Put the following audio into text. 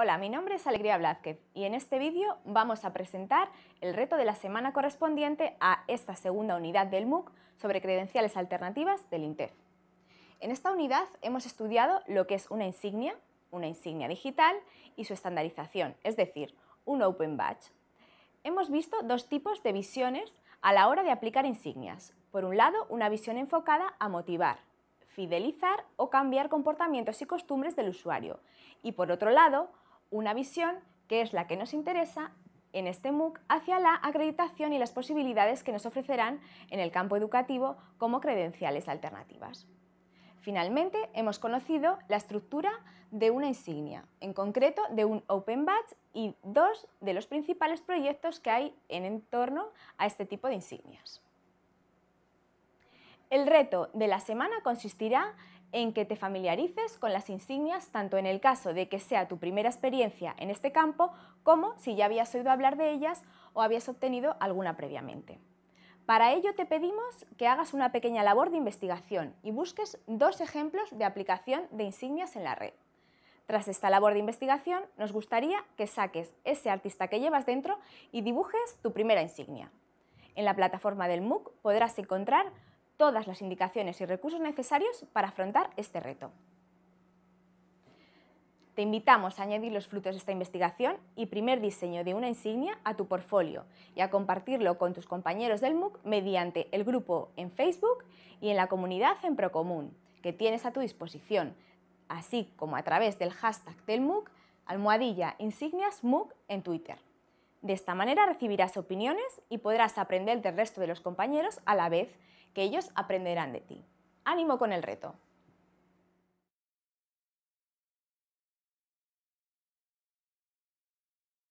Hola, mi nombre es Alegría Blázquez y en este vídeo vamos a presentar el reto de la semana correspondiente a esta segunda unidad del MOOC sobre credenciales alternativas del INTEF. En esta unidad hemos estudiado lo que es una insignia, una insignia digital y su estandarización, es decir, un Open Badge. Hemos visto dos tipos de visiones a la hora de aplicar insignias. Por un lado, una visión enfocada a motivar, fidelizar o cambiar comportamientos y costumbres del usuario. Y por otro lado, una visión que es la que nos interesa en este MOOC hacia la acreditación y las posibilidades que nos ofrecerán en el campo educativo como credenciales alternativas. Finalmente, hemos conocido la estructura de una insignia, en concreto de un Open Badge y dos de los principales proyectos que hay en torno a este tipo de insignias. El reto de la semana consistirá en que te familiarices con las insignias tanto en el caso de que sea tu primera experiencia en este campo como si ya habías oído hablar de ellas o habías obtenido alguna previamente. Para ello te pedimos que hagas una pequeña labor de investigación y busques dos ejemplos de aplicación de insignias en la red. Tras esta labor de investigación, nos gustaría que saques ese artista que llevas dentro y dibujes tu primera insignia. En la plataforma del MOOC podrás encontrar todas las indicaciones y recursos necesarios para afrontar este reto. Te invitamos a añadir los frutos de esta investigación y primer diseño de una insignia a tu portfolio y a compartirlo con tus compañeros del MOOC mediante el grupo en Facebook y en la comunidad en Procomún que tienes a tu disposición, así como a través del hashtag del MOOC almohadilla insignias MOOC en Twitter. De esta manera recibirás opiniones y podrás aprender del resto de los compañeros a la vez que ellos aprenderán de ti. ¡Ánimo con el reto!